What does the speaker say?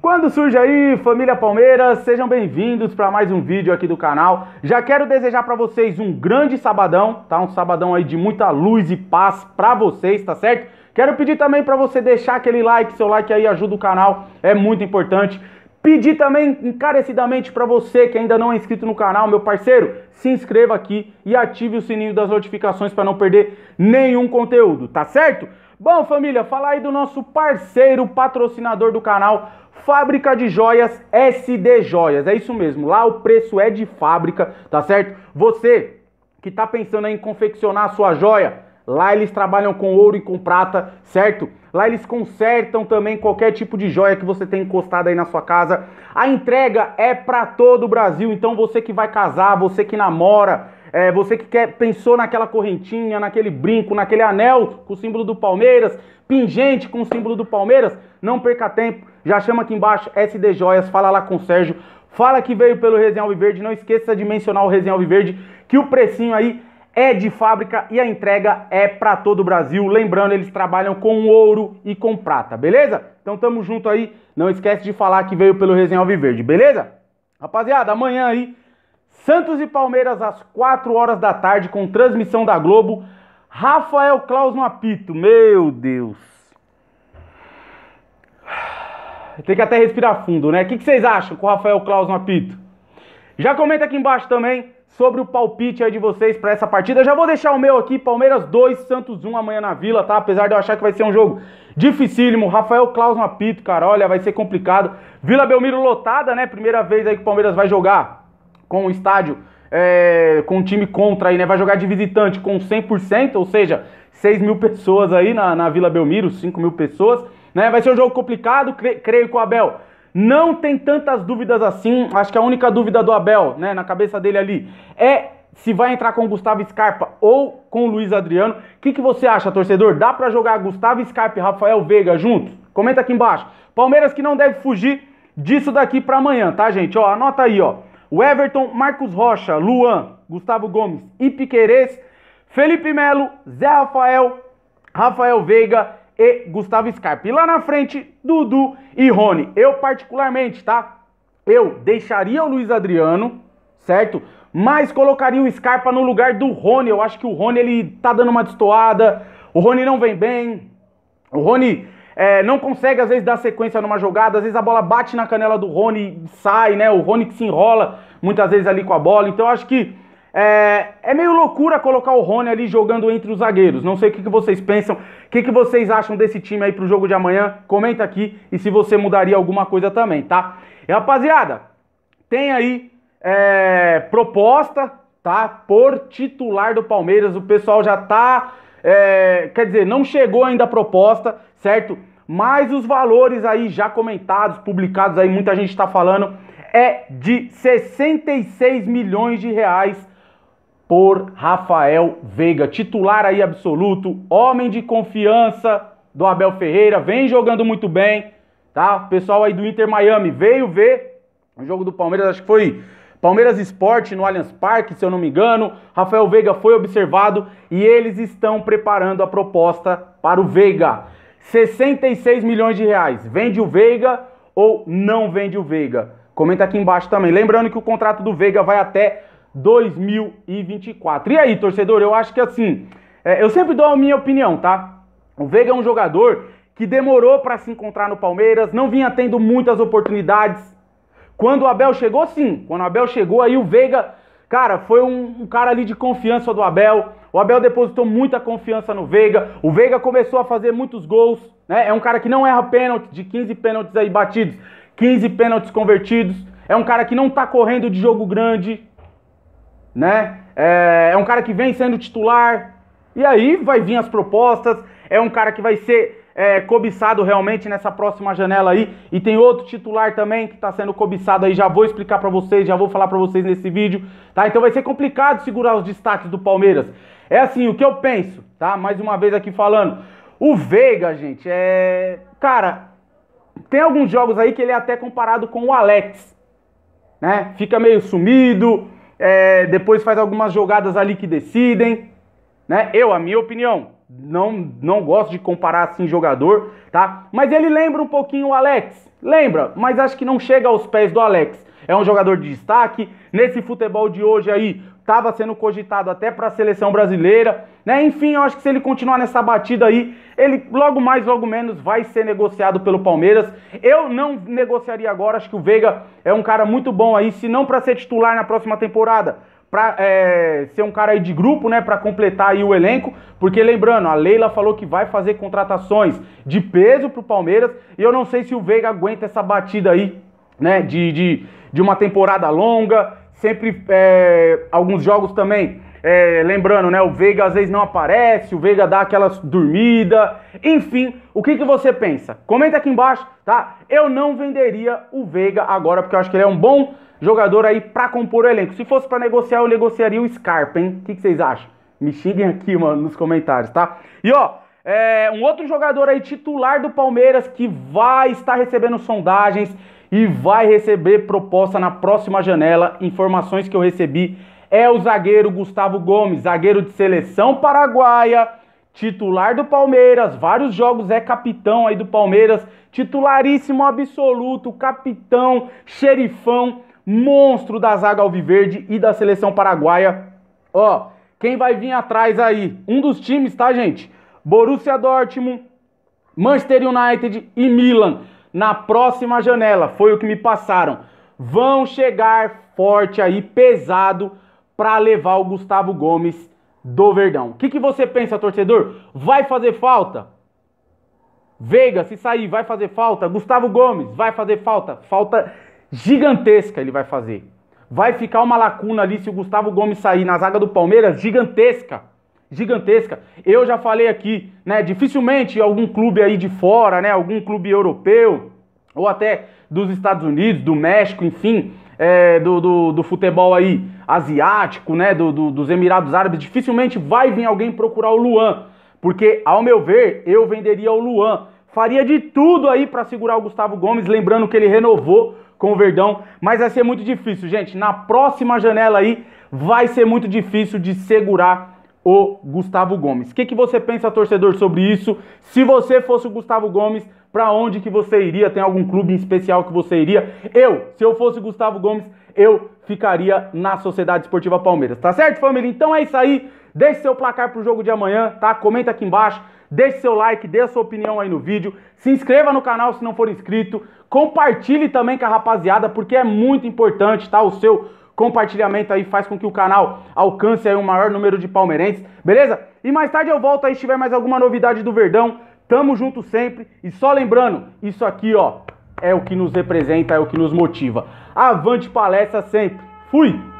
Quando surge aí, família Palmeiras, sejam bem-vindos para mais um vídeo aqui do canal. Já quero desejar para vocês um grande sabadão, tá? Um sabadão aí de muita luz e paz para vocês, tá certo? Quero pedir também para você deixar aquele like, seu like aí ajuda o canal, é muito importante. Pedir também encarecidamente para você que ainda não é inscrito no canal, meu parceiro, se inscreva aqui e ative o sininho das notificações para não perder nenhum conteúdo, tá certo? Bom, família, falar aí do nosso parceiro, patrocinador do canal, Fábrica de Joias SD Joias. É isso mesmo. Lá o preço é de fábrica, tá certo? Você que tá pensando em confeccionar a sua joia, lá eles trabalham com ouro e com prata, certo? Lá eles consertam também qualquer tipo de joia que você tem encostada aí na sua casa. A entrega é para todo o Brasil, então você que vai casar, você que namora, é, você que quer, pensou naquela correntinha, naquele brinco, naquele anel com o símbolo do Palmeiras, pingente com o símbolo do Palmeiras, não perca tempo já chama aqui embaixo SD Joias, fala lá com o Sérgio, fala que veio pelo Resenha Alviverde, não esqueça de mencionar o Resenha Alviverde, que o precinho aí é de fábrica e a entrega é para todo o Brasil. Lembrando, eles trabalham com ouro e com prata, beleza? Então tamo junto aí, não esquece de falar que veio pelo Resenha Alviverde, beleza? Rapaziada, amanhã aí, Santos e Palmeiras às 4 horas da tarde com transmissão da Globo. Rafael Claus no apito, meu Deus tem que até respirar fundo, né? O que, vocês acham com o Rafael Claus no apito? Já comenta aqui embaixo também sobre o palpite aí de vocês para essa partida. Já vou deixar o meu aqui, Palmeiras 2, Santos 1 amanhã na Vila, tá? Apesar de eu achar que vai ser um jogo dificílimo. Rafael Claus no apito, cara, olha, vai ser complicado. Vila Belmiro lotada, né? Primeira vez aí que o Palmeiras vai jogar com o estádio, é, com o time contra aí, né? Vai jogar de visitante com 100%, ou seja, 6 mil pessoas aí na, na Vila Belmiro, 5 mil pessoas. Né? Vai ser um jogo complicado, creio que o Abel não tem tantas dúvidas assim. Acho que a única dúvida do Abel, né, na cabeça dele ali, é se vai entrar com o Gustavo Scarpa ou com o Luiz Adriano. O que, que você acha, torcedor? Dá para jogar Gustavo Scarpa e Rafael Veiga juntos? Comenta aqui embaixo. Palmeiras que não deve fugir disso daqui para amanhã, tá, gente? Ó, anota aí, ó. O Everton, Marcos Rocha, Luan, Gustavo Gomes e Piquerez, Felipe Melo, Zé Rafael, Rafael Veiga e Gustavo Scarpa. E lá na frente, Dudu e Rony. Eu, particularmente, tá? Eu deixaria o Luiz Adriano, certo? Mas colocaria o Scarpa no lugar do Rony. Eu acho que o Rony ele tá dando uma destoada. O Rony não vem bem. O Rony é, não consegue, às vezes, dar sequência numa jogada. Às vezes a bola bate na canela do Rony sai, né? O Rony que se enrola muitas vezes ali com a bola. Então eu acho que é, é, meio loucura colocar o Rony ali jogando entre os zagueiros. Não sei o que, que vocês pensam, o que, que vocês acham desse time aí pro jogo de amanhã. Comenta aqui e se você mudaria alguma coisa também, tá? E rapaziada, tem aí é, proposta, tá? Por titular do Palmeiras. O pessoal já tá. É, quer dizer, não chegou ainda a proposta, certo? Mas os valores aí já comentados, publicados aí, muita gente está falando, é de 66 milhões de reais por Rafael Veiga, titular aí absoluto, homem de confiança do Abel Ferreira, vem jogando muito bem, tá? Pessoal aí do Inter Miami veio ver o jogo do Palmeiras, acho que foi Palmeiras Esporte no Allianz Parque, se eu não me engano. Rafael Veiga foi observado e eles estão preparando a proposta para o Veiga. 66 milhões de reais. Vende o Veiga ou não vende o Veiga? Comenta aqui embaixo também. Lembrando que o contrato do Veiga vai até 2024. E aí, torcedor, eu acho que assim, é, eu sempre dou a minha opinião, tá? O Veiga é um jogador que demorou para se encontrar no Palmeiras, não vinha tendo muitas oportunidades. Quando o Abel chegou, sim. Quando o Abel chegou, aí o Veiga, cara, foi um, um cara ali de confiança do Abel. O Abel depositou muita confiança no Veiga. O Veiga começou a fazer muitos gols. Né? É um cara que não erra pênalti, de 15 pênaltis aí batidos, 15 pênaltis convertidos. É um cara que não tá correndo de jogo grande né? É, é um cara que vem sendo titular. E aí vai vir as propostas. É um cara que vai ser é, cobiçado realmente nessa próxima janela aí. E tem outro titular também que está sendo cobiçado aí. Já vou explicar para vocês, já vou falar para vocês nesse vídeo, tá? Então vai ser complicado segurar os destaques do Palmeiras. É assim, o que eu penso, tá? Mais uma vez aqui falando. O Veiga, gente, é. Cara, tem alguns jogos aí que ele é até comparado com o Alex, né? Fica meio sumido, é, depois faz algumas jogadas ali que decidem, né? Eu, a minha opinião, não, não gosto de comparar assim jogador, tá? Mas ele lembra um pouquinho o Alex, Lembra, mas acho que não chega aos pés do Alex. É um jogador de destaque. Nesse futebol de hoje aí, estava sendo cogitado até para a seleção brasileira, né? Enfim, eu acho que se ele continuar nessa batida aí, ele logo mais, logo menos vai ser negociado pelo Palmeiras. Eu não negociaria agora, acho que o Veiga é um cara muito bom aí, se não para ser titular na próxima temporada, para é, ser um cara aí de grupo, né, para completar aí o elenco, porque lembrando, a Leila falou que vai fazer contratações de peso pro Palmeiras, e eu não sei se o Veiga aguenta essa batida aí, né, de, de, de uma temporada longa, sempre é, alguns jogos também é, lembrando, né? O Veiga às vezes não aparece, o Veiga dá aquelas dormida. Enfim, o que, que você pensa? Comenta aqui embaixo, tá? Eu não venderia o Veiga agora, porque eu acho que ele é um bom jogador aí para compor o elenco. Se fosse para negociar, eu negociaria o Scarpa, hein? O que, que vocês acham? Me xinguem aqui, mano, nos comentários, tá? E ó, é, um outro jogador aí titular do Palmeiras que vai estar recebendo sondagens e vai receber proposta na próxima janela. Informações que eu recebi é o zagueiro Gustavo Gomes, zagueiro de seleção paraguaia, titular do Palmeiras, vários jogos é capitão aí do Palmeiras, titularíssimo absoluto, capitão, xerifão, monstro da zaga alviverde e da seleção paraguaia. Ó, quem vai vir atrás aí? Um dos times, tá, gente? Borussia Dortmund, Manchester United e Milan. Na próxima janela, foi o que me passaram. Vão chegar forte aí, pesado para levar o Gustavo Gomes do Verdão. O que, que você pensa, torcedor? Vai fazer falta? Veiga, se sair, vai fazer falta? Gustavo Gomes, vai fazer falta? Falta gigantesca ele vai fazer. Vai ficar uma lacuna ali se o Gustavo Gomes sair na zaga do Palmeiras, gigantesca. Gigantesca. Eu já falei aqui, né? Dificilmente algum clube aí de fora, né? Algum clube europeu, ou até dos Estados Unidos, do México, enfim, é, do, do, do, futebol aí asiático, né? Do, do, dos Emirados Árabes, dificilmente vai vir alguém procurar o Luan. Porque, ao meu ver, eu venderia o Luan. Faria de tudo aí para segurar o Gustavo Gomes, lembrando que ele renovou com o Verdão, mas vai ser muito difícil, gente. Na próxima janela aí vai ser muito difícil de segurar o Gustavo Gomes. O que, que você pensa, torcedor, sobre isso? Se você fosse o Gustavo Gomes, para onde que você iria? Tem algum clube em especial que você iria? Eu, se eu fosse Gustavo Gomes, eu ficaria na Sociedade Esportiva Palmeiras. Tá certo, família? Então é isso aí. Deixe seu placar pro jogo de amanhã, tá? Comenta aqui embaixo, deixe seu like, dê a sua opinião aí no vídeo, se inscreva no canal se não for inscrito, compartilhe também com a rapaziada, porque é muito importante, tá? O seu compartilhamento aí faz com que o canal alcance aí um maior número de palmeirenses, beleza? E mais tarde eu volto aí se tiver mais alguma novidade do Verdão. Tamo junto sempre e só lembrando, isso aqui, ó, é o que nos representa, é o que nos motiva. Avante palestra sempre. Fui!